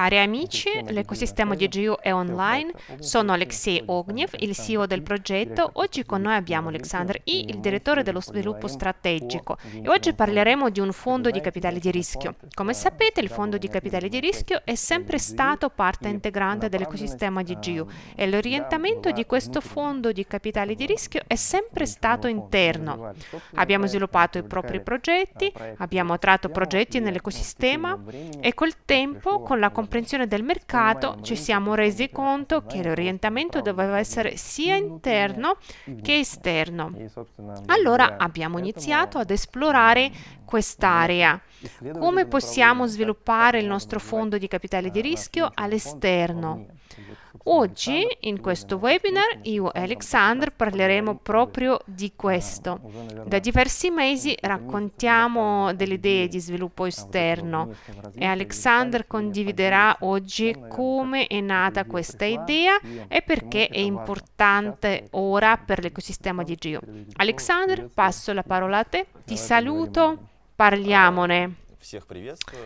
Cari amici, l'ecosistema di GU è online, sono Alexei Ognev, il CEO del progetto, oggi con noi abbiamo Alexander I, il direttore dello sviluppo strategico e oggi parleremo di un fondo di capitale di rischio. Come cioè, sapete il diciamo, fondo di capitale di rischio è sempre diciamo, stato parte integrante dell'ecosistema di GU e l'orientamento di questo fondo di capitale di rischio è sempre stato interno. Abbiamo sviluppato i propri progetti, abbiamo tratto progetti nell'ecosistema e col tempo con la componente comprensione del mercato ci siamo resi conto che l'orientamento doveva essere sia interno che esterno. Allora abbiamo iniziato ad esplorare quest'area. Come possiamo sviluppare il nostro fondo di capitale di rischio all'esterno? Oggi, in questo webinar, io e Alexander parleremo proprio di questo. Da diversi mesi raccontiamo delle idee di sviluppo esterno e Alexander condividerà oggi come è nata questa idea e perché è importante ora per l'ecosistema di Geo. Alexander, passo la parola a te, ti saluto parliamone.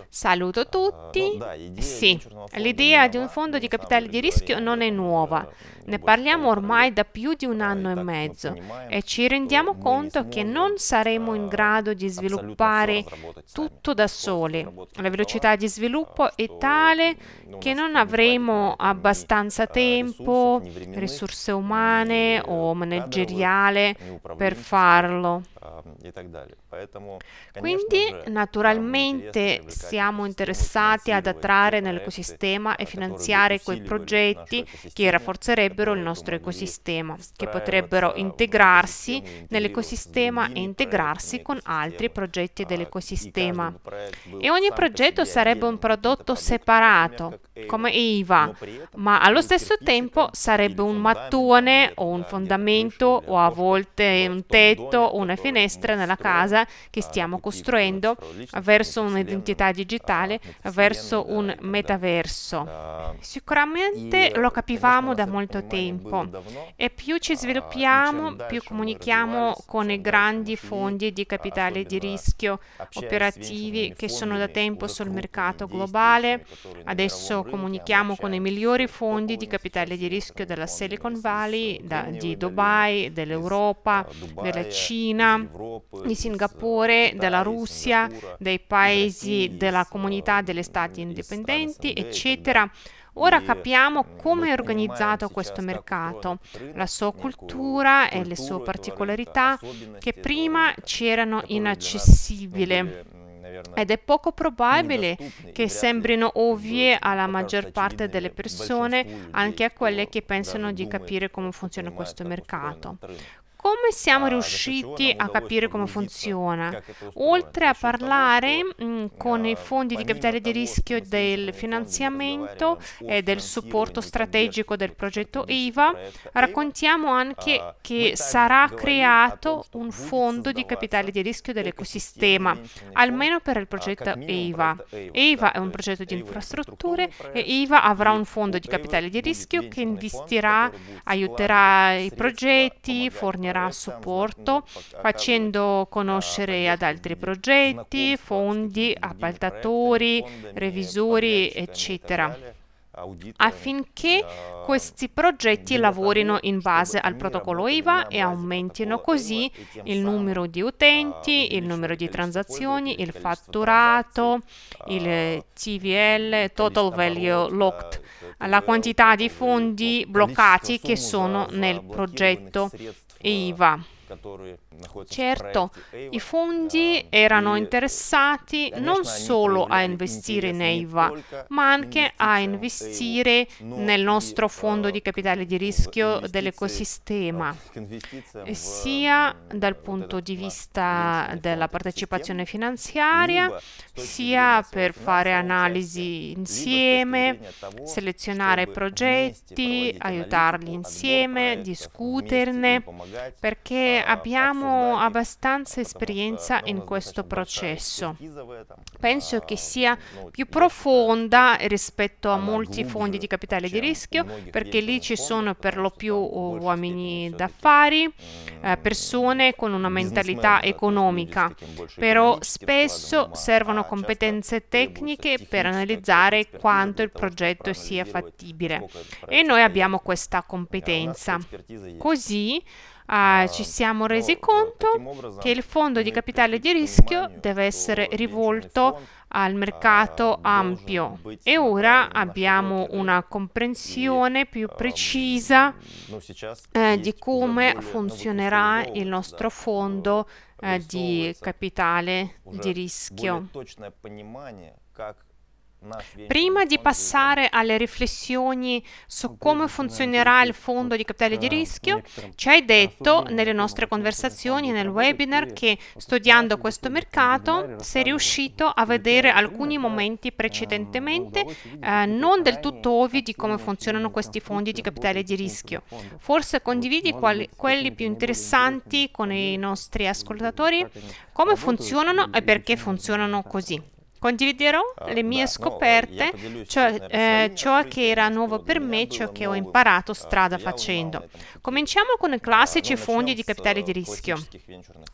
Saluto tutti. Sì, l'idea di un fondo di capitale di rischio non è nuova. Ne parliamo ormai da più di un anno e mezzo e ci rendiamo conto che non saremo in grado di sviluppare tutto da soli. La velocità di sviluppo è tale che non avremo abbastanza tempo, risorse umane o manageriale per farlo e Quindi naturalmente siamo interessati ad attrarre nell'ecosistema e finanziare quei progetti che rafforzerebbero il nostro ecosistema, che potrebbero integrarsi nell'ecosistema e integrarsi con altri progetti dell'ecosistema. E ogni progetto sarebbe un prodotto separato, come IVA, ma allo stesso tempo sarebbe un mattone o un fondamento o a volte un tetto, o una finestra finestra nella casa che stiamo costruendo verso un'identità digitale, verso un metaverso. Sicuramente lo capivamo da molto tempo e più ci sviluppiamo, più comunichiamo con i grandi fondi di capitale di rischio operativi che sono da tempo sul mercato globale. Adesso comunichiamo con i migliori fondi di capitale di rischio della Silicon Valley, da, di Dubai, dell'Europa, della Cina, di Singapore, della Russia, dei paesi della comunità degli stati indipendenti, eccetera. Ora capiamo come è organizzato questo mercato, la sua cultura e le sue particolarità che prima c'erano inaccessibili ed è poco probabile che sembrino ovvie alla maggior parte delle persone, anche a quelle che pensano di capire come funziona questo mercato come siamo ah, riusciti a capire come funziona? Oltre a parlare mm, con i fondi di ah, capitale di rischio del finanziamento e del supporto strategico del progetto IVA, raccontiamo anche che sarà creato un fondo di capitale di rischio dell'ecosistema, almeno per il progetto IVA. IVA è un progetto di infrastrutture e IVA avrà un fondo di capitale di rischio che investirà, aiuterà i progetti, fornirà supporto facendo conoscere ad altri progetti, fondi, appaltatori, revisori, eccetera affinché questi progetti lavorino in base al protocollo IVA e aumentino così il numero di utenti, il numero di transazioni, il fatturato, il TVL, Total Value Locked, la quantità di fondi bloccati che sono nel progetto Э, и Ива, которые Certo, i fondi erano interessati non solo a investire in EIVA, ma anche a investire nel nostro fondo di capitale di rischio dell'ecosistema, sia dal punto di vista della partecipazione finanziaria, sia per fare analisi insieme, selezionare progetti, aiutarli insieme, discuterne, perché abbiamo abbiamo abbastanza esperienza in questo processo. Penso che sia più profonda rispetto a molti fondi di capitale di rischio, perché lì ci sono per lo più oh, uomini d'affari, eh, persone con una mentalità economica, però spesso servono competenze tecniche per analizzare quanto il progetto sia fattibile e noi abbiamo questa competenza. Così ah, ci siamo resi conto che il fondo di capitale di rischio deve essere rivolto al mercato ampio e ora abbiamo una comprensione più precisa eh, di come funzionerà il nostro fondo eh, di capitale di rischio. Prima di passare alle riflessioni su come funzionerà il fondo di capitale di rischio, ci hai detto nelle nostre conversazioni nel webinar che studiando questo mercato sei riuscito a vedere alcuni momenti precedentemente eh, non del tutto ovvi di come funzionano questi fondi di capitale di rischio. Forse condividi quali, quelli più interessanti con i nostri ascoltatori, come funzionano e perché funzionano così. Condividerò ah, le mie scoperte, cioè, eh, ciò che era nuovo per me, ciò che ho imparato ah, strada facendo. Cominciamo con i ah, classici fondi di capitale di rischio.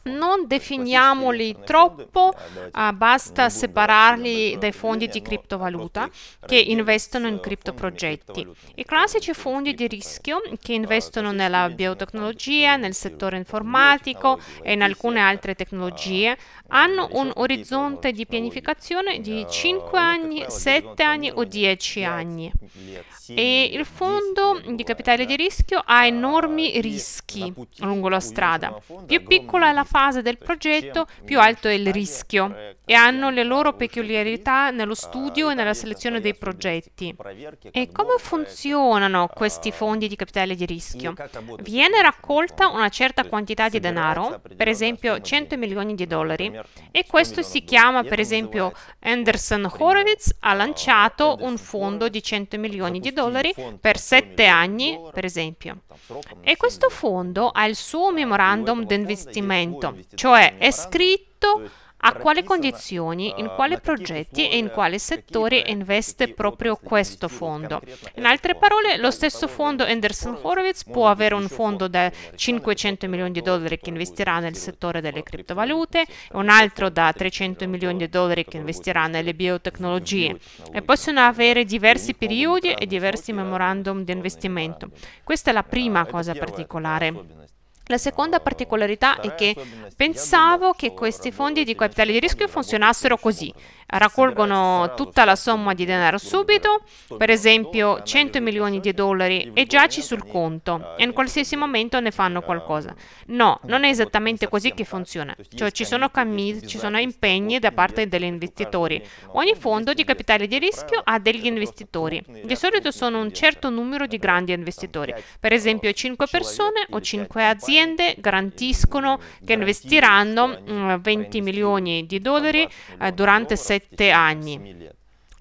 Non definiamoli troppo, eh, basta separarli dai fondi di criptovaluta che investono in criptoprogetti. I classici fondi di rischio eh. che investono nella biotecnologia, nel settore informatico e in alcune eh. altre tecnologie hanno un orizzonte di pianificazione pensione di 5 eh, anni, 7 anni o 10 anni. E il fondo di capitale di rischio ha enormi rischi lungo la strada. Più piccola è la fase del progetto, più alto è il rischio e hanno le loro peculiarità nello eh, studio e nella selezione dei progetti. E come funzionano questi eh, fondi di capitale di rischio? Viene raccolta una certa quantità di denaro, per esempio 100 milioni di dollari, e questo si chiama per esempio Anderson Horowitz ha lanciato un fondo di 100 milioni di dollari per sette anni, per esempio. E questo fondo ha il suo ah, memorandum d'investimento, cioè è scritto a quali condizioni, in eh, quali progetti e in quale settore investe proprio questo fondo. In altre parole, lo stesso fondo Anderson Horowitz può avere un fondo da 500 milioni di dollari che investirà nel settore delle criptovalute, un altro da 300 milioni di dollari che investirà nelle biotecnologie e possono avere diversi periodi e diversi memorandum di investimento. Eh, Questa è la eh, prima cosa particolare. La seconda particolarità è che pensavo che questi fondi di capitale di rischio funzionassero così. Raccolgono tutta la somma di denaro subito, per esempio 100 milioni di dollari e giaci sul conto e in qualsiasi momento ne fanno ehm, qualcosa. No, eh, non è esattamente così che funziona. Cioè ci sono, cammi- ci sono impegni da parte degli investitori. Ogni fondo di capitale di rischio ha degli investitori. Di solito sono un certo numero di grandi investitori, per esempio 5 persone o 5 aziende aziende garantiscono che investiranno 20 mm, milioni di dollari eh, durante 7 anni.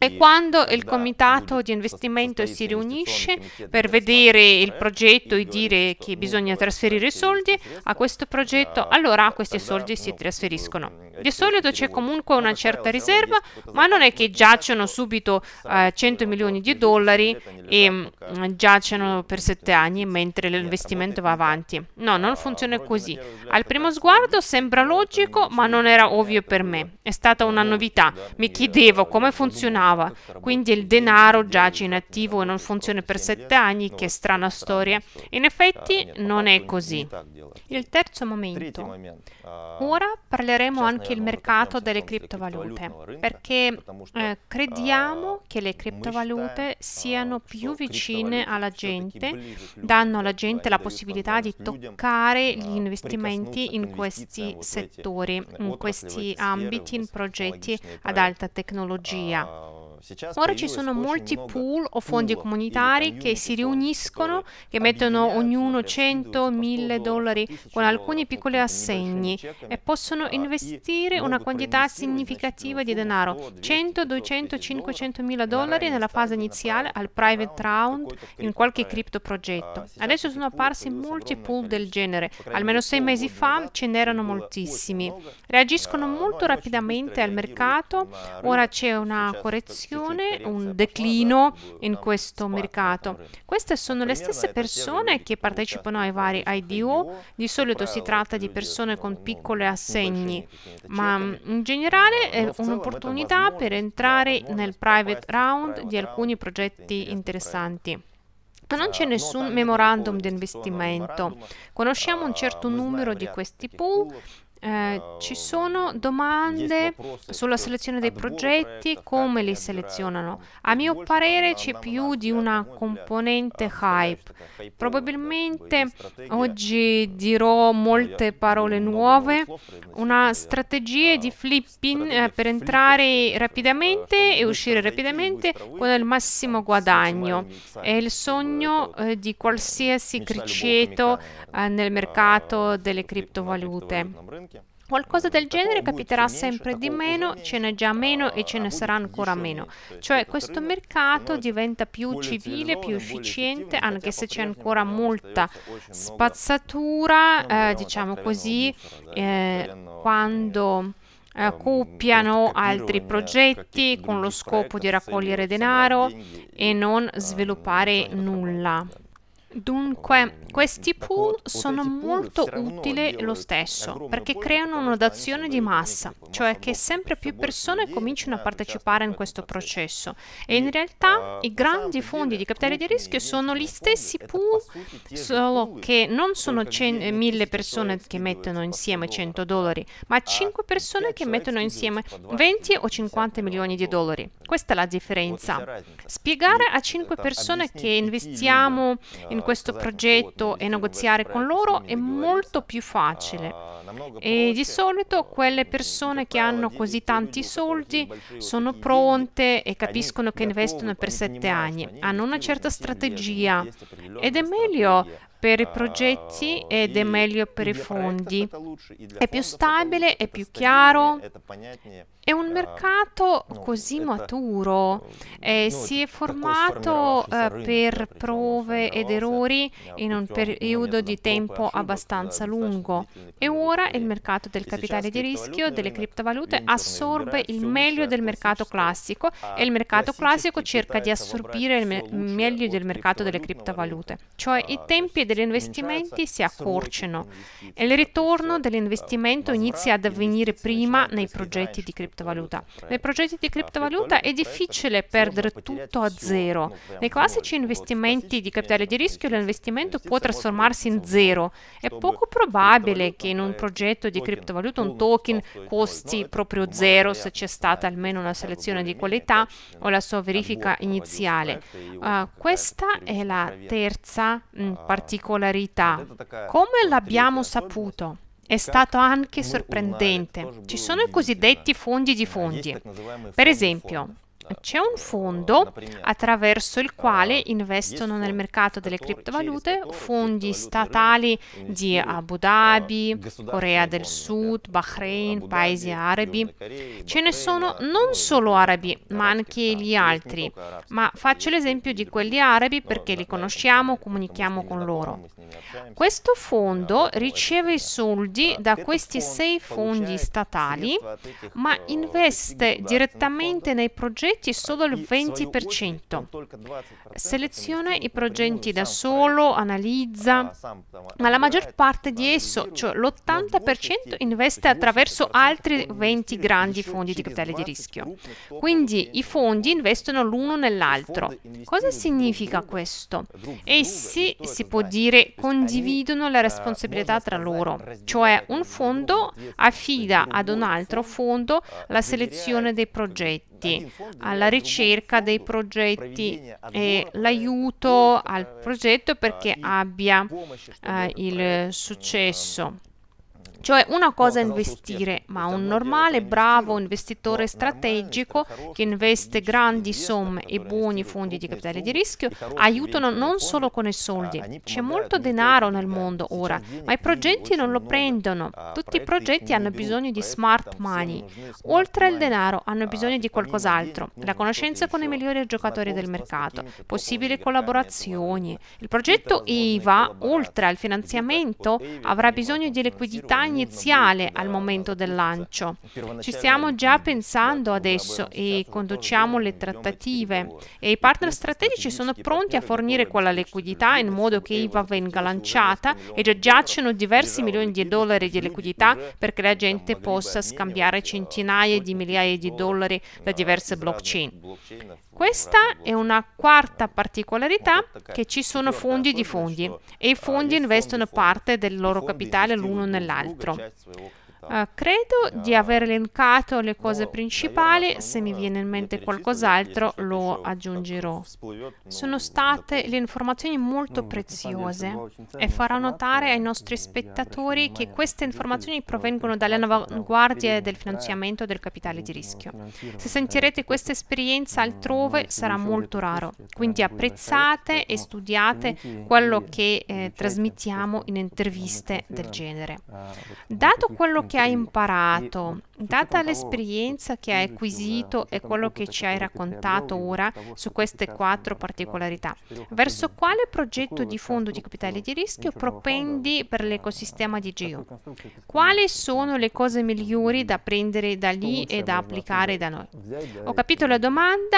E quando il comitato di investimento si riunisce per vedere il progetto e dire che bisogna trasferire i soldi a questo progetto, allora questi soldi si trasferiscono. Eh, di solito c'è comunque una certa riserva, ma non è che giacciono subito eh, 100 milioni di dollari e mh, mm, giacciono per 7 anni mentre l'investimento va avanti. No, non ah, funziona così. Al primo sguardo sembra logico, ma non era ovvio per me. È stata una novità. Mi chiedevo come funzionava funzionava. Quindi il denaro giace inattivo e non funziona per sette anni, che strana storia. In effetti non è così. Il terzo momento. Ora parleremo anche del mercato delle criptovalute, perché eh, crediamo che le criptovalute siano più vicine alla gente, danno alla gente la possibilità di toccare gli investimenti in questi settori, in questi ambiti, in progetti ad alta tecnologia. Ora ci sono molti pool o fondi comunitari che si riuniscono, che mettono ognuno 100, 1000 dollari con alcuni piccoli assegni e possono investire una quantità significativa di denaro, 100, 200, 500 mila dollari nella fase iniziale al private round in qualche criptoprogetto. Adesso sono apparsi molti pool del genere, almeno sei mesi fa ce n'erano moltissimi. Reagiscono molto rapidamente al mercato, ora c'è una correzione recessione, un declino in questo mercato. Queste sono le stesse persone che partecipano ai vari IDO, di solito si tratta di persone con piccoli assegni, ma mm, in generale è eh, un'opportunità per entrare nel private round di alcuni progetti interessanti. non c'è cioè, nessun memorandum di investimento. Conosciamo un ah, certo numero di questi pool eh, ci sono domande sulla selezione dei progetti, come li selezionano. A mio parere c'è più di una componente hype. Probabilmente oggi dirò molte parole nuove, una eh. strategia di flipping eh, per entrare rapidamente e uscire rapidamente con il massimo guadagno. È il sogno di qualsiasi criceto nel mercato delle criptovalute. Qualcosa del genere capiterà sempre di meno, ce n'è già meno e ce ne sarà ancora meno. Cioè questo mercato diventa più civile, più efficiente, anche se c'è ancora molta spazzatura, eh, diciamo così, eh, quando copiano altri progetti con lo scopo di raccogliere denaro e non sviluppare nulla. Dunque, questi pool sono molto utili lo stesso, perché creano un'adazione di massa, cioè che sempre più persone cominciano a partecipare in questo processo. E in realtà eh, i esatto, grandi fondi di capitale di rischio sono gli stessi pool, solo che non sono cen- mille persone che mettono insieme 100 dollari, ma 5 ah, persone che mettono insieme 20 o 50 milioni di dollari. Questa è la differenza. Spiegare a 5 persone che investiamo in in questo progetto e negoziare con loro è molto più facile e di solito quelle persone che hanno così tanti soldi sono pronte e capiscono che investono per sette anni, hanno una certa strategia ed è meglio per i ah, progetti ed è meglio per i fondi. È più stabile, è più chiaro, è un ah, mercato così maturo, eh, si è formato eh, per prove ed errori in un periodo di tempo eh, abbastanza lungo e ora il mercato del capitale di rischio delle criptovalute assorbe il meglio del mercato classico e il mercato classico cerca di assorbire il meglio del mercato delle criptovalute, cioè i ah, tempi degli investimenti si accorciano e il ritorno dell'investimento eh, inizia ad avvenire prima nei progetti di criptovaluta. Nei progetti di criptovaluta è difficile perdere tutto a zero. Nei classici investimenti di capitale di rischio l'investimento può trasformarsi in zero. È poco probabile che in un progetto di criptovaluta un token costi proprio zero se c'è stata almeno una selezione di qualità o la sua verifica iniziale. Uh, questa è la terza mh, mm, ah, particolarità particolarità. Come l'abbiamo saputo? È stato anche sorprendente. Ci sono i cosiddetti fondi di eh, fondi. Per esempio, c'è un fondo attraverso il quale investono nel mercato delle criptovalute fondi statali di Abu Dhabi, Corea del Sud, Bahrain, paesi arabi. Ce ne sono non solo arabi, ma anche gli altri. Ma faccio l'esempio di quelli arabi perché li conosciamo, comunichiamo con loro. Questo fondo riceve i soldi da questi sei fondi statali, ma investe direttamente nei progetti progetti solo il 20%. Seleziona i progetti da solo, analizza, ma la maggior eh, parte di esso, cioè l'80%, investe attraverso altri 20 grandi fondi di capitale di rischio. Quindi i fondi investono l'uno nell'altro. Cosa significa questo? Essi, si può dire, condividono la eh, responsabilità tra loro, cioè un fondo affida ad un altro fondo eh, la selezione dei progetti ecco, progetti, alla ricerca dei progetti e l'aiuto al progetto perché abbia eh, il successo. Cioè una cosa è investire, ma un normale, bravo investitore boh, strategico che investe grandi somme e buoni fondi di capitale di rischio aiutano non solo con i soldi. Ah, C'è molto denaro nel mondo ora, ma i progetti non lo prendono. Tutti i progetti hanno bisogno di smart money. Oltre al denaro hanno ah, bisogno di qualcos'altro, la conoscenza con i migliori giocatori del mercato, possibili collaborazioni. Il progetto IVA, oltre al finanziamento, avrà bisogno di liquidità iniziale al momento del lancio. Ci stiamo già pensando adesso e conduciamo le trattative e i partner strategici sono pronti a fornire quella liquidità in modo che IVA venga lanciata e già giacciono diversi milioni di dollari di liquidità perché la gente possa scambiare centinaia di migliaia di dollari da diverse blockchain. Questa è una quarta particolarità che ci sono fondi di fondi e i fondi investono parte del loro capitale l'uno nell'altro. Cioè, Uh, credo di aver elencato le cose principali, se mi viene in mente qualcos'altro lo aggiungerò. Sono state le informazioni molto preziose e farò notare ai nostri spettatori che queste informazioni provengono dalle avanguardie del finanziamento del capitale di rischio. Se sentirete questa esperienza altrove sarà molto raro, quindi apprezzate e studiate quello che eh, trasmettiamo in interviste del genere. Dato quello che ha imparato Data l'esperienza che hai acquisito e quello che ci hai raccontato ora su queste quattro particolarità, verso quale progetto di fondo di capitale di rischio certo propendi per l'ecosistema di Geo? Quali sono le cose migliori da prendere da lì e da applicare da noi? Ho capito la domanda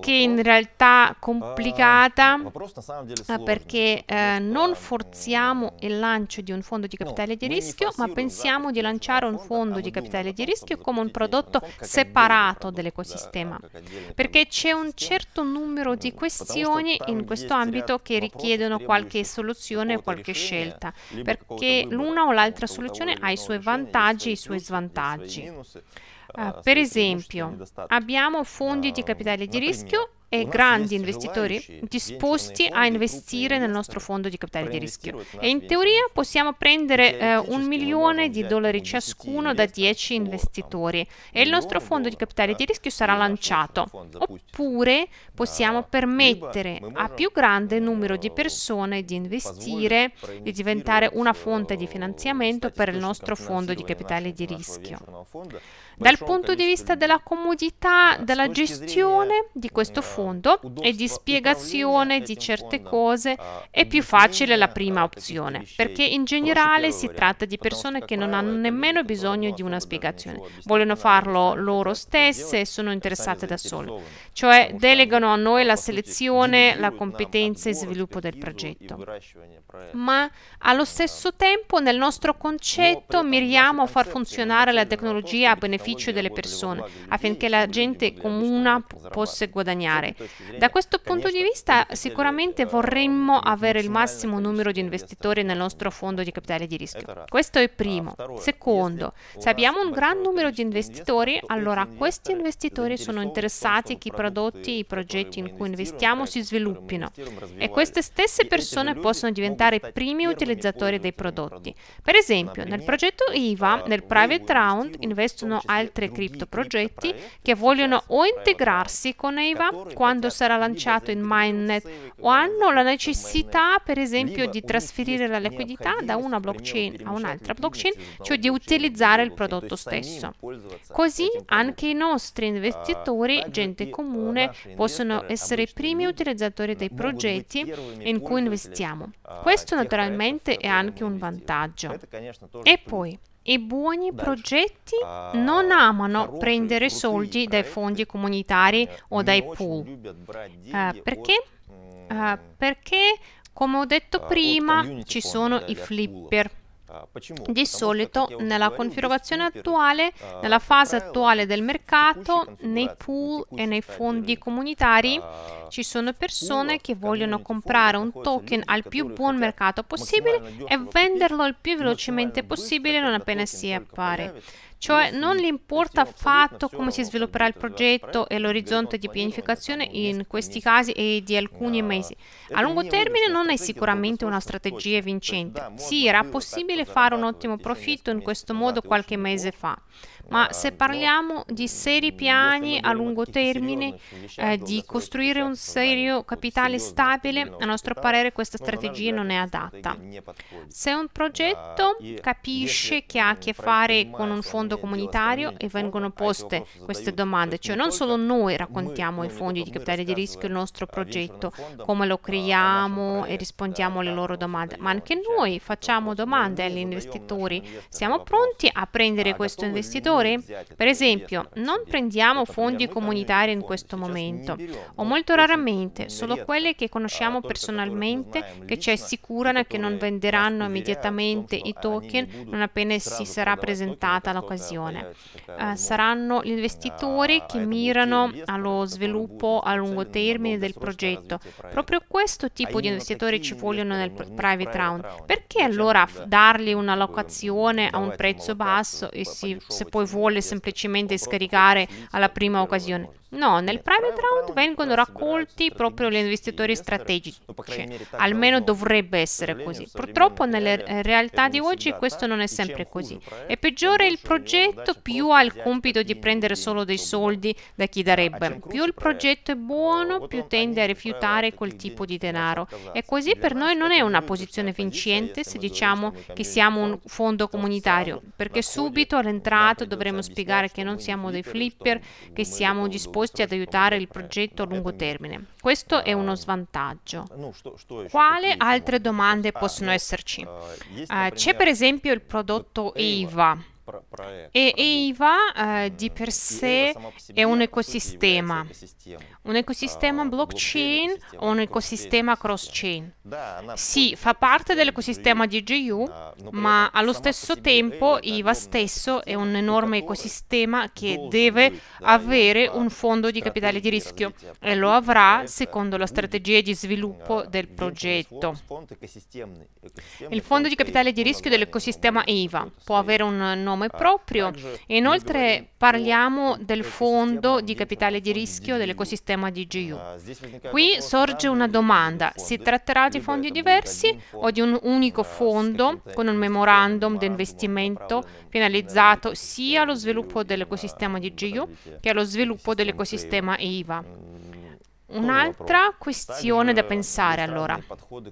che in realtà ah, è complicata eh, perché eh, non forziamo il lancio di un fondo di capitale di rischio, ma pensiamo esatto, di lanciare un fondo di capitale di rischio profilo di rischio come un prodotto separato dell'ecosistema, perché c'è un certo numero di mm, questioni in questo ambito che richiedono qualche soluzione qualche scelta, perché l'una o l'altra soluzione ha i suoi vantaggi e i suoi svantaggi. Uh, per esempio, abbiamo fondi di capitale di rischio e grandi investitori disposti a investire nel nostro fondo di capitale di rischio. E in teoria possiamo prendere eh, un milione di dollari ciascuno da 10 investitori e il nostro fondo di capitale di eh, rischio sarà lanciato. Oppure possiamo permettere a più grande numero di persone di investire e diventare una fonte di finanziamento per il nostro fondo di capitale di rischio. Dal punto di vista della comodità della gestione di eh, questo eh, fondo e di spiegazione di certe cose eh, è più facile la prima opzione, perché in generale si tratta di persone che non hanno nemmeno bisogno di una spiegazione, vogliono farlo loro stesse e sono interessate da sole, cioè delegano a noi la selezione, la competenza e sviluppo del progetto. Ma allo stesso tempo nel nostro concetto miriamo a far funzionare la tecnologia a beneficio beneficio delle persone, affinché la gente comuna possa guadagnare. Da questo punto di vista sicuramente eh, vorremmo avere il massimo numero di investitori nel nostro fondo di capitale di rischio. Questo è primo. Secondo, se abbiamo un gran numero di investitori, allora questi investitori sono interessati che i prodotti e i progetti in cui investiamo si sviluppino e queste stesse persone possono diventare i primi utilizzatori dei prodotti. Per esempio, nel progetto IVA, nel private round, investono altri criptoprogetti che vogliono o integrarsi con EVA quando sarà lanciato in mainnet o hanno la necessità per esempio di trasferire la liquidità da una blockchain a un'altra blockchain, cioè di utilizzare il prodotto stesso. Così anche i nostri investitori, gente comune, possono essere i primi utilizzatori dei progetti in cui investiamo. Questo naturalmente è anche un vantaggio. E poi, i buoni progetti ah, non amano prendere soldi dai eh, fondi comunitari eh, o dai pool. Eh, perché? Mm. Eh, perché, come ho detto ah, prima, ci sono i flipper. Di solito nella configurazione attuale, nella fase attuale del mercato, nei pool e nei fondi comunitari ci sono persone che vogliono comprare un token al più buon mercato possibile e venderlo il più velocemente possibile non appena si appare. Cioè non gli importa affatto come si svilupperà il progetto e l'orizzonte di pianificazione in questi casi e di alcuni mesi. A lungo termine non è sicuramente una strategia vincente. Sì, era possibile fare un ottimo profitto in questo modo qualche mese fa. Ma se parliamo di seri piani a lungo termine, eh, di costruire un serio capitale stabile, a nostro parere questa strategia non è adatta. Se un progetto capisce che ha a che fare con un fondo comunitario e vengono poste queste domande, cioè non solo noi raccontiamo i fondi di capitale di rischio il nostro progetto, come lo creiamo e rispondiamo alle loro domande, ma anche noi facciamo domande agli investitori. Siamo pronti a prendere ah, questo investitore? settore? Per esempio, non prendiamo fondi comunitari in questo cioè, momento, o molto raramente, solo quelli che conosciamo personalmente che ci assicurano che non venderanno immediatamente i token non appena si sarà presentata l'occasione. Eh, saranno gli investitori che mirano allo sviluppo a lungo termine del progetto. Proprio questo tipo di investitori ci vogliono nel private round. Perché allora dargli una locazione a un prezzo basso e si, se poi poi vuole semplicemente scaricare alla prima occasione. No, nel private round vengono raccolti proprio gli investitori strategici, almeno dovrebbe essere così. Purtroppo nelle realtà di oggi questo non è sempre così. È peggiore il progetto, più ha il compito di prendere solo dei soldi da chi darebbe. Più il progetto è buono, più tende a rifiutare quel tipo di denaro. E così per noi non è una posizione vincente se diciamo che siamo un fondo comunitario, perché subito all'entrata dovremo spiegare che non siamo dei flipper, che siamo disposti disposti ad aiutare il progetto a lungo termine. Questo è uno ah, svantaggio. Quali altre domande possono esserci? Eh, eh, c'è per esempio il prodotto IVA e EIVA eh, di mm, per sé è un ecosistema, un ecosistema blockchain o un ecosistema cross-chain. Sì, fa parte dell'ecosistema di GU, ma allo stesso tempo IVA stesso è un enorme ecosistema che boh, deve avere un fondo di capitale di rischio eh, e lo avrà secondo la strategia di sviluppo del progetto. Il fondo di capitale di rischio dell'ecosistema IVA può avere un nome nome ah, proprio e eh, inoltre parliamo del fondo di capitale di rischio dell'ecosistema di DGU. Ah, qui sorge una domanda, si tratterà di fondi diversi o di un unico ah, fondo con un memorandum di investimento finalizzato sia allo sviluppo dell'ecosistema di DGU che allo sviluppo dell'ecosistema IVA? Un'altra questione da pensare allora.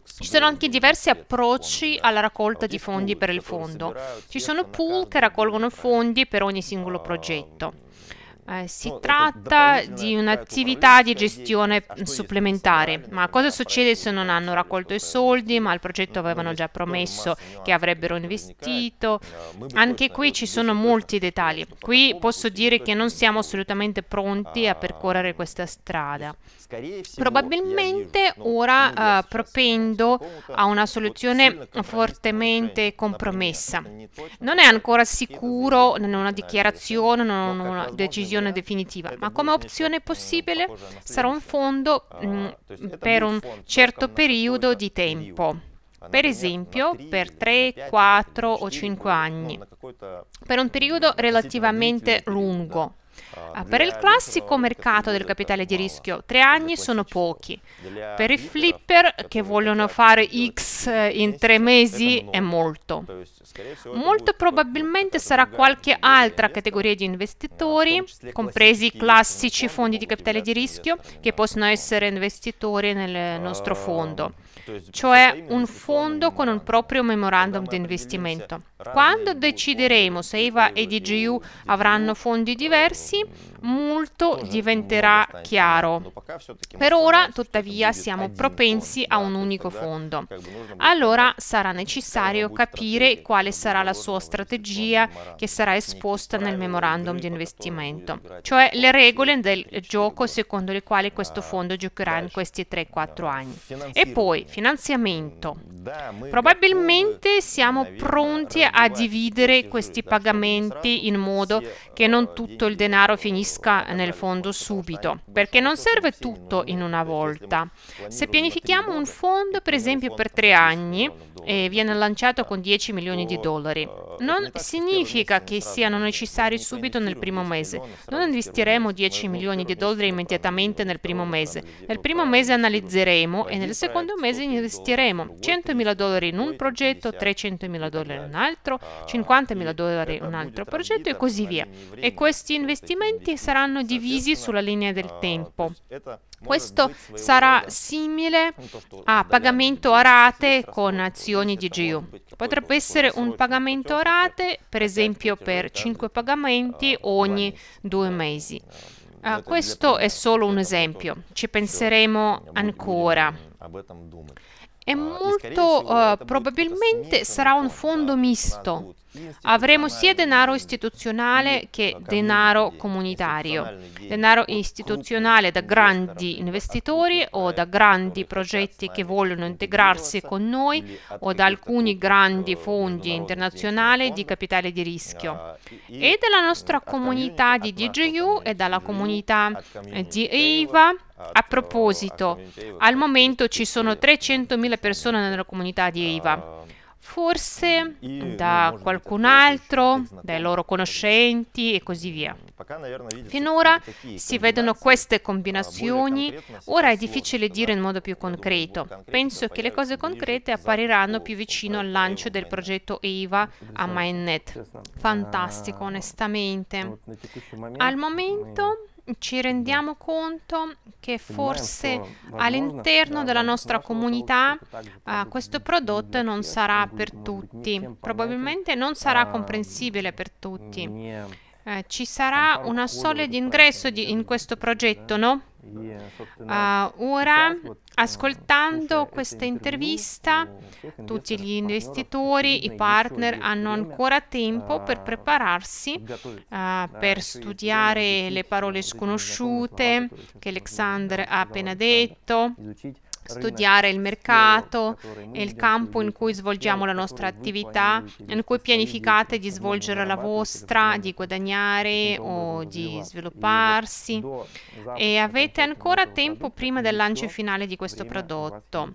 Ci sono anche diversi approcci alla raccolta di fondi per il fondo. Ci sono pool che raccolgono fondi per ogni singolo progetto. Eh, si tratta di un'attività di gestione supplementare, ma cosa succede se non hanno raccolto i soldi, ma il progetto avevano già promesso che avrebbero investito? Anche qui ci sono molti dettagli. Qui posso dire che non siamo assolutamente pronti a ah, percorrere questa strada. Probabilmente ora eh, propendo a una soluzione fortemente compromessa. Non è ancora sicuro, non è una dichiarazione, non è una decisione decisione eh, definitiva, eh, ma eh, come opzione possibile sarà un fondo per un certo periodo di tempo per esempio per 3, 4 o 5 anni, per un periodo relativamente lungo. Ah, per il classico mercato del capitale di rischio tre anni sono pochi, per i flipper che vogliono fare X in tre mesi è molto. Molto probabilmente sarà qualche altra categoria di investitori, compresi i classici fondi di capitale di rischio, che possono essere investitori nel nostro ah, fondo cioè un fondo con un proprio memorandum di investimento. Quando decideremo se IVA e DGU avranno fondi diversi, molto diventerà chiaro. Per ora, tuttavia, siamo propensi a un unico fondo. Allora sarà necessario capire quale sarà la sua strategia che sarà esposta nel memorandum di investimento, cioè le regole del gioco secondo le quali questo fondo giocherà in questi 3-4 anni. E poi, finanziamento. Mm, Probabilmente siamo pronti a dividere questi pagamenti in modo che non tutto il denaro finisca nel fondo subito, perché non serve tutto in una volta. Se pianifichiamo un fondo, per esempio, per tre anni e viene lanciato con 10 ah, milioni di dollari, non significa che siano necessari subito nel primo mese. Non investiremo 10 milioni di dollari immediatamente nel primo mese. Nel primo mese analizzeremo e nel secondo mese investiremo 100.000 dollari in un progetto, 300.000 dollari in un altro, 50.000 dollari in un altro progetto e così via. E questi investimenti saranno divisi sulla linea del tempo. Questo sarà simile a pagamento a rate con azioni di GU. Potrebbe essere un pagamento a rate, per esempio per 5 pagamenti ogni due mesi. Uh, questo è solo un esempio, ci penseremo ancora. E molto uh, probabilmente sarà un fondo misto. Avremo sia denaro istituzionale che denaro comunitario, denaro istituzionale da grandi investitori o da grandi progetti che vogliono integrarsi con noi o da alcuni grandi fondi internazionali di capitale di rischio e dalla nostra comunità di DGU e dalla comunità di EIVA a proposito, al momento ci sono 300.000 persone nella comunità di EIVA forse da qualcun altro, dai loro conoscenti e così via. Mm, Finora si vedono queste ah, combinazioni, ora è difficile dire in modo più concreto. Penso che le cose concrete esatto. appariranno più vicino al lancio del progetto EVA a Mainnet. Cioè, Fantastico, ah, onestamente. Al momento ci rendiamo esatto. conto che forse all'interno della nostra comunità uh, questo prodotto non sarà per tutti, probabilmente non sarà comprensibile per tutti. Uh, ci sarà una soglia di ingresso di, in questo eh. progetto, no? Uh, ora, ascoltando questa intervista, tutti gli investitori, i partner hanno ancora tempo per prepararsi, uh, per studiare le parole sconosciute che Alexander ha appena detto, studiare il mercato e il campo in cui svolgiamo la nostra attività, in cui pianificate di svolgere la vostra, di guadagnare o di svilupparsi esatto, e avete ancora tempo prima del lancio finale di questo prodotto.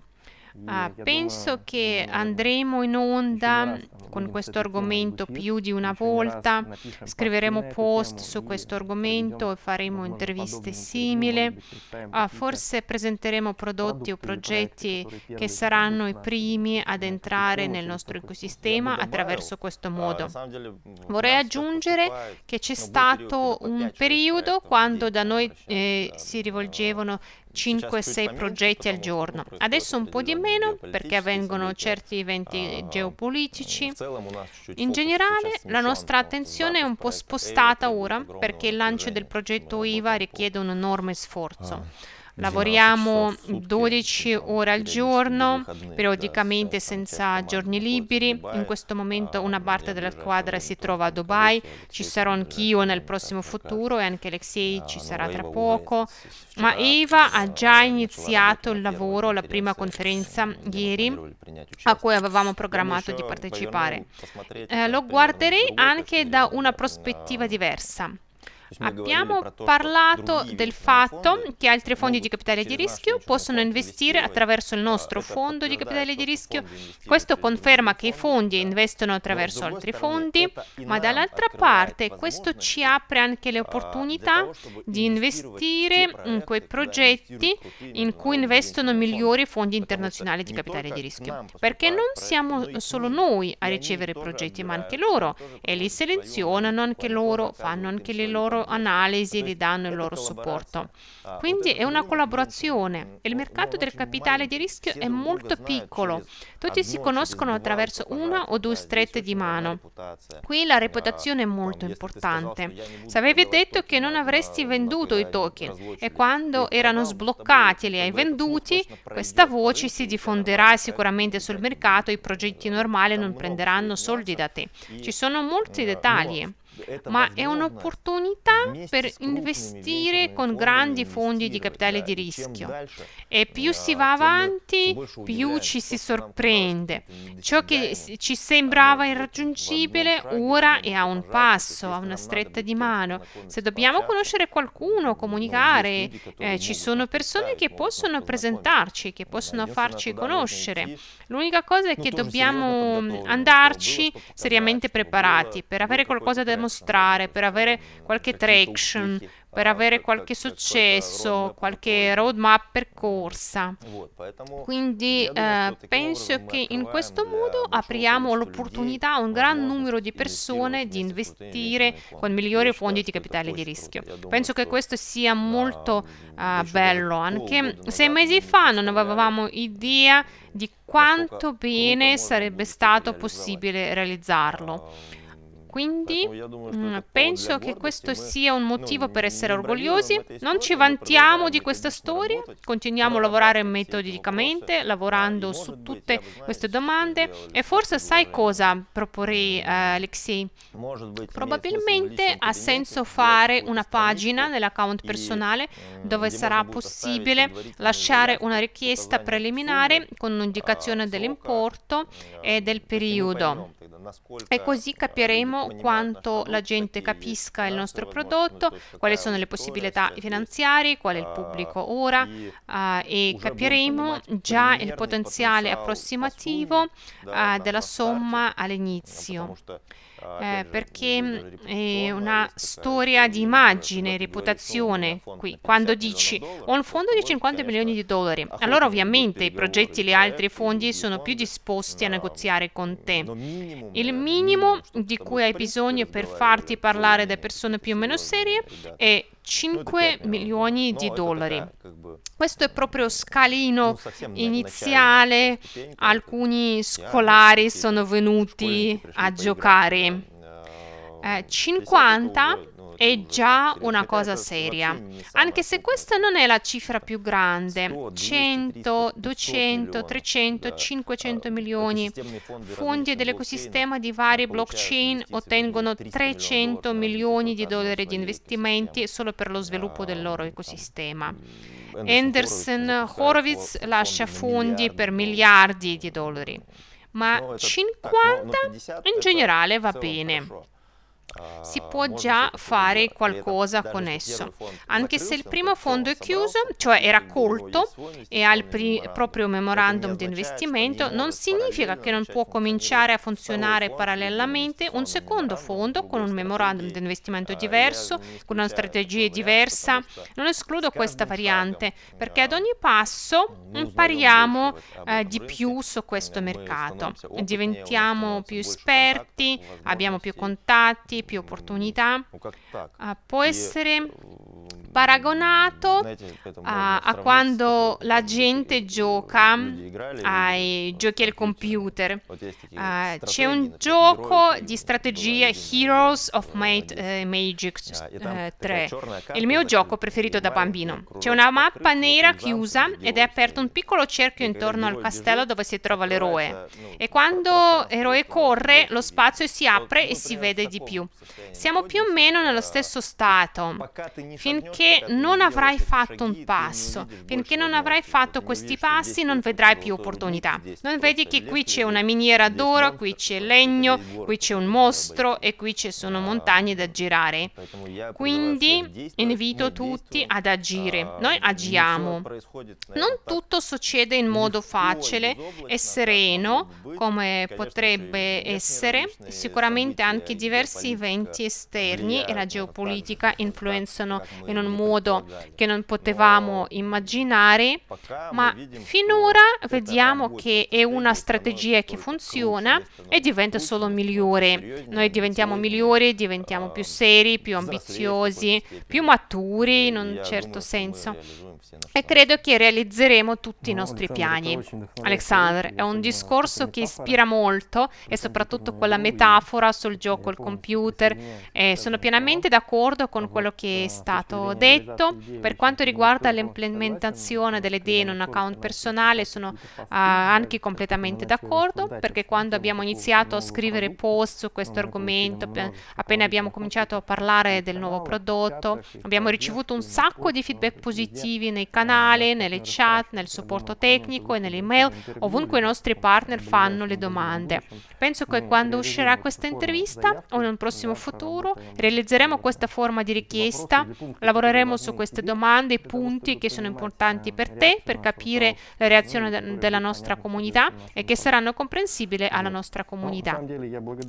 Uh, penso che andremo in onda con questo diciamo argomento più di una volta, scriveremo eh, post su questo argomento e faremo interviste simili, ah, forse presenteremo prodotti o progetti che saranno i primi ad entrare nel nostro ecosistema attraverso questo ah, modo. Mm, Vorrei aggiungere che c'è stato un periodo quando da noi eh, si eh, rivolgevano 5-6 progetti al giorno. Adesso un po' di meno perché avvengono certi eventi ah, geopolitici. Eh, in generale la nostra attenzione è un po' spostata ora perché il lancio del progetto IVA richiede un enorme sforzo. Ah. Lavoriamo 12 ore al giorno, periodicamente senza giorni liberi. In questo momento una parte della squadra si trova a Dubai, ci sarò anch'io nel prossimo futuro e anche Alexei ci sarà tra poco. Ma Eva ha già iniziato il lavoro, la prima conferenza ieri a cui avevamo programmato di partecipare. Eh, lo guarderei anche da una prospettiva diversa. Abbiamo parlato del fatto che altri fondi di capitale di rischio possono investire attraverso il nostro fondo di capitale di rischio. Questo conferma che i fondi investono attraverso altri fondi, ma dall'altra parte questo ci apre anche le ah, opportunità di investire in quei progetti in cui investono migliori fondi internazionali di capitale di rischio, perché non siamo solo noi a ricevere i progetti, ma anche loro e li selezionano anche loro, fanno anche le loro analisi, e danno il loro supporto. Ah, Quindi è una collaborazione. Il mercato del capitale di rischio è molto piccolo. Tutti si conoscono attraverso una o due eh, strette di mano. Qui la eh, reputazione è molto importante. Se avevi detto che non avresti venduto i token e quando erano sbloccati li hai venduti, questa voce si diffonderà sicuramente sul mercato, i progetti normali non prenderanno soldi da te. Ci sono molti eh, dettagli ma è un'opportunità per investire con grandi fondi di capitale di rischio. E э, più si va avanti, più ci si sorprende. Ciò che ci sembrava irraggiungibile ora è a un passo, a una stretta di mano. Se dobbiamo conoscere qualcuno, comunicare, eh, ci sono persone che possono presentarci, che possono farci conoscere. L'unica cosa è che dobbiamo andarci seriamente preparati per avere qualcosa da mostrare, per avere qualche traction, per ah, avere qualche successo, qualche roadmap percorsa. Quindi eh, penso che in questo modo apriamo l'opportunità a un gran numero di persone di investire con migliori fondi di capitale di rischio. Penso che questo sia molto eh, bello. Anche sei mesi fa non avevamo idea di quanto bene sarebbe stato possibile realizzarlo. Ehm, quindi ecco, mm, penso che questo sia un motivo per essere orgogliosi. Non ci vantiamo di questa storia, continuiamo a lavorare metodicamente, eh, lavorando su tutte queste domande. E forse sai cosa proporrei, mm. eh, Alexei? Probabilmente ha senso fare una pagina nell'account personale eh, dove sarà possibile lasciare una richiesta preliminare con un'indicazione ah, dell'importo e del periodo. E così capiremo quanto la gente capisca il nostro prodotto, quali sono le possibilità finanziarie, qual è il ah, pubblico ora ah, e capiremo già il potenziale approssimativo ah, della somma all'inizio. Ah, eh, perché mm, è una storia di immagine, reputazione. Qui, quando dici ho un fondo di 50 milioni di dollari, allora ovviamente i progetti e gli certo, altri fondi sono più disposti a negoziare con te. Il minimo di cioè, cui hai bisogno per farti parlare da persone più o meno serie è 5 milioni di dollari. Questo è proprio scalino iniziale, alcuni scolari sono venuti a giocare. 50 э, э, è già una cosa seria, anche se questa non è la cifra più grande, 100, 200, 300, 500 milioni. Eh, eh, fondi dell'ecosistema di varie blockchain ottengono 300 milioni di dollari di investimenti solo per lo sviluppo del loro ah, ecosistema. Mm, Anderson Horowitz lascia fondi per miliardi di dollari, ma 50 ah, in generale va bene si ah, può già fare qualcosa con esso. Anche se il primo fondo è chiuso, cioè è raccolto e ha il proprio memorandum di investimento, non significa che non può cominciare a funzionare parallelamente un secondo fondo con un memorandum di investimento diverso, con una strategia diversa. Non escludo questa variante perché ad ogni passo impariamo eh, di più su questo mercato, diventiamo più esperti, abbiamo più contatti, più opportunità, mm. ah, può essere paragonato a, a quando la gente gioca ai giochi al computer. Uh, c'è un gioco di strategia Heroes of Might, uh, Magic uh, 3, il mio gioco preferito da bambino. C'è una mappa nera chiusa ed è aperto un piccolo cerchio intorno al castello dove si trova l'eroe. E quando l'eroe corre, lo spazio si apre e si vede di più. Siamo più o meno nello stesso stato, finché finché non avrai fatto un passo, finché non avrai fatto questi passi non vedrai più opportunità. Non vedi che qui c'è una miniera d'oro, qui c'è legno, qui c'è un mostro e qui ci sono ah, montagne da girare. Quindi invito tutti ad agire. Noi agiamo. Non tutto succede in modo facile e sereno come potrebbe essere. Sicuramente anche diversi eventi esterni e la geopolitica influenzano in un modo che non potevamo immaginare, ma finora vediamo che è una strategia che funziona e diventa solo migliore. Noi diventiamo migliori, diventiamo più seri, più ambiziosi, più maturi in un certo senso e credo che realizzeremo tutti i nostri piani. Alexander, è un discorso che ispira molto e soprattutto quella metafora sul gioco, al computer, eh, sono pienamente d'accordo con quello che è stato detto detto, esatto, per quanto riguarda l'implementazione delle idee in un account personale sono uh, anche completamente d'accordo perché quando abbiamo iniziato a scrivere post su questo argomento, appena abbiamo cominciato a parlare del nuovo prodotto, abbiamo ricevuto un sacco di feedback positivi nei canali, nelle chat, nel supporto tecnico e nelle email, ovunque i nostri partner fanno le domande. Penso che quando uscirà questa intervista o in un prossimo futuro realizzeremo questa forma di richiesta, lavoreremo lavoreremo su queste domande, i punti che sono importanti per te, per capire la reazione della nostra comunità e che saranno comprensibili alla nostra comunità.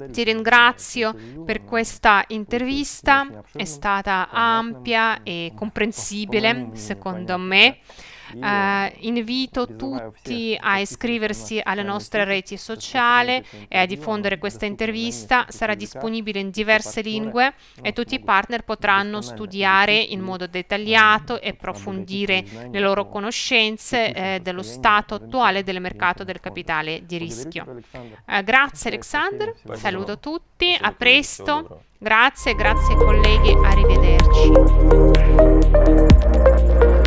Ti ringrazio per questa intervista, è stata ampia e comprensibile secondo me eh, invito tutti a iscriversi alle nostre reti sociali e a diffondere questa intervista. Sarà disponibile in diverse lingue e tutti i partner potranno studiare in modo dettagliato e approfondire le loro conoscenze eh, dello stato attuale del mercato del capitale di rischio. Eh, grazie Alexander, saluto tutti, a presto, grazie, grazie colleghi, arrivederci.